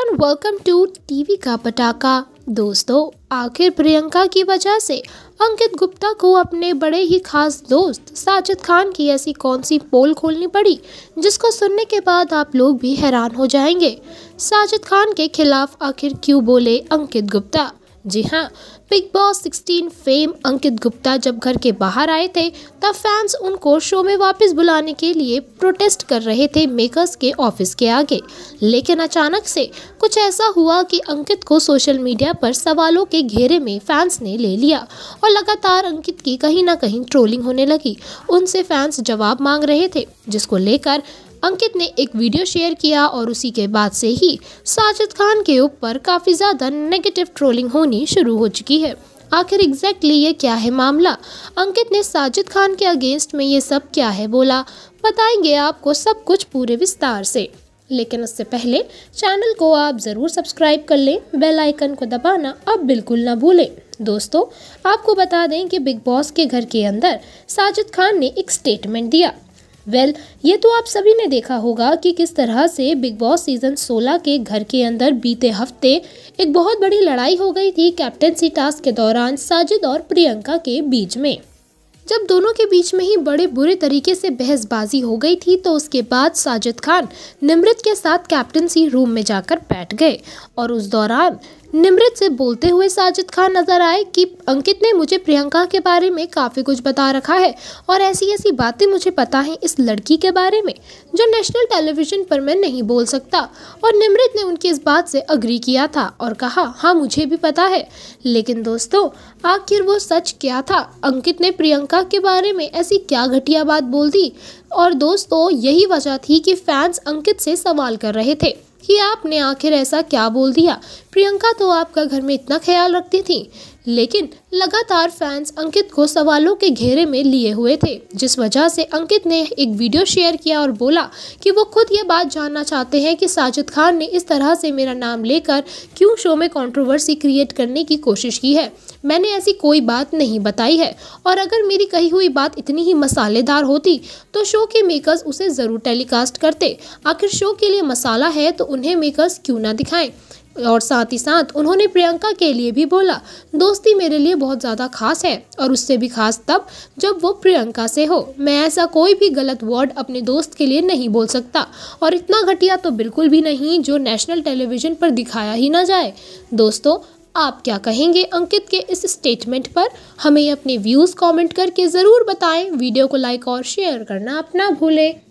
everyone welcome to TV का पटाखा दोस्तों आखिर प्रियंका की वजह से अंकित गुप्ता को अपने बड़े ही खास दोस्त साजिद खान की ऐसी कौन सी पोल खोलनी पड़ी जिसको सुनने के बाद आप लोग भी हैरान हो जाएंगे साजिद खान के खिलाफ आखिर क्यों बोले अंकित गुप्ता जी हाँ Bigg Boss 16 fame Ankit Gupta जब घर के बाहर आए थे तब फैंस उनको शो में वापस बुलाने के लिए प्रोटेस्ट कर रहे थे मेकर्स के ऑफिस के आगे लेकिन अचानक से कुछ ऐसा हुआ कि अंकित को सोशल मीडिया पर सवालों के घेरे में फैंस ने ले लिया और लगातार अंकित की कहीं ना कहीं ट्रोलिंग होने लगी उनसे फैंस जवाब मांग रहे थे जिसको लेकर अंकित ने एक वीडियो शेयर किया और उसी के बाद से ही साजिद खान के ऊपर काफ़ी ज़्यादा नेगेटिव ट्रोलिंग होनी शुरू हो चुकी है आखिर एग्जैक्टली ये क्या है मामला अंकित ने साजिद खान के अगेंस्ट में ये सब क्या है बोला बताएंगे आपको सब कुछ पूरे विस्तार से लेकिन उससे पहले चैनल को आप ज़रूर सब्सक्राइब कर लें बेल आइकन को दबाना अब बिल्कुल ना भूलें दोस्तों आपको बता दें कि बिग बॉस के घर के अंदर साजिद खान ने एक स्टेटमेंट दिया वेल well, ये तो आप सभी ने देखा होगा कि किस तरह से बिग बॉस सीजन 16 के घर के अंदर बीते हफ्ते एक बहुत बड़ी लड़ाई हो गई थी कैप्टनसी टास्क के दौरान साजिद और प्रियंका के बीच में जब दोनों के बीच में ही बड़े बुरे तरीके से बहसबाजी हो गई थी तो उसके बाद साजिद खान निमृत के साथ कैप्टनसी रूम में जाकर बैठ गए और उस दौरान निमृत से बोलते हुए साजिद खान नजर आए कि अंकित ने मुझे प्रियंका के बारे में काफ़ी कुछ बता रखा है और ऐसी ऐसी बातें मुझे पता हैं इस लड़की के बारे में जो नेशनल टेलीविज़न पर मैं नहीं बोल सकता और निमृत ने उनकी इस बात से अग्री किया था और कहा हाँ मुझे भी पता है लेकिन दोस्तों आखिर वो सच क्या था अंकित ने प्रियंका के बारे में ऐसी क्या घटिया बात बोल दी और दोस्तों यही वजह थी कि फैंस अंकित से सवाल कर रहे थे कि आपने आखिर ऐसा क्या बोल दिया प्रियंका तो आपका घर में इतना ख्याल रखती थी लेकिन लगातार फैंस अंकित को सवालों के घेरे में लिए हुए थे जिस वजह से अंकित ने एक वीडियो शेयर किया और बोला कि वो खुद ये बात जानना चाहते हैं कि साजिद खान ने इस तरह से मेरा नाम लेकर क्यों शो में कंट्रोवर्सी क्रिएट करने की कोशिश की है मैंने ऐसी कोई बात नहीं बताई है और अगर मेरी कही हुई बात इतनी ही मसालेदार होती तो शो के मेकर्स उसे ज़रूर टेलीकास्ट करते आखिर शो के लिए मसाला है तो उन्हें मेकर्स क्यों ना दिखाएं और साथ ही साथ उन्होंने प्रियंका के लिए भी बोला दोस्ती मेरे लिए बहुत ज़्यादा खास है और उससे भी खास तब जब वो प्रियंका से हो मैं ऐसा कोई भी गलत वर्ड अपने दोस्त के लिए नहीं बोल सकता और इतना घटिया तो बिल्कुल भी नहीं जो नेशनल टेलीविज़न पर दिखाया ही ना जाए दोस्तों आप क्या कहेंगे अंकित के इस स्टेटमेंट पर हमें अपने व्यूज़ कमेंट करके ज़रूर बताएं वीडियो को लाइक और शेयर करना अपना भूलें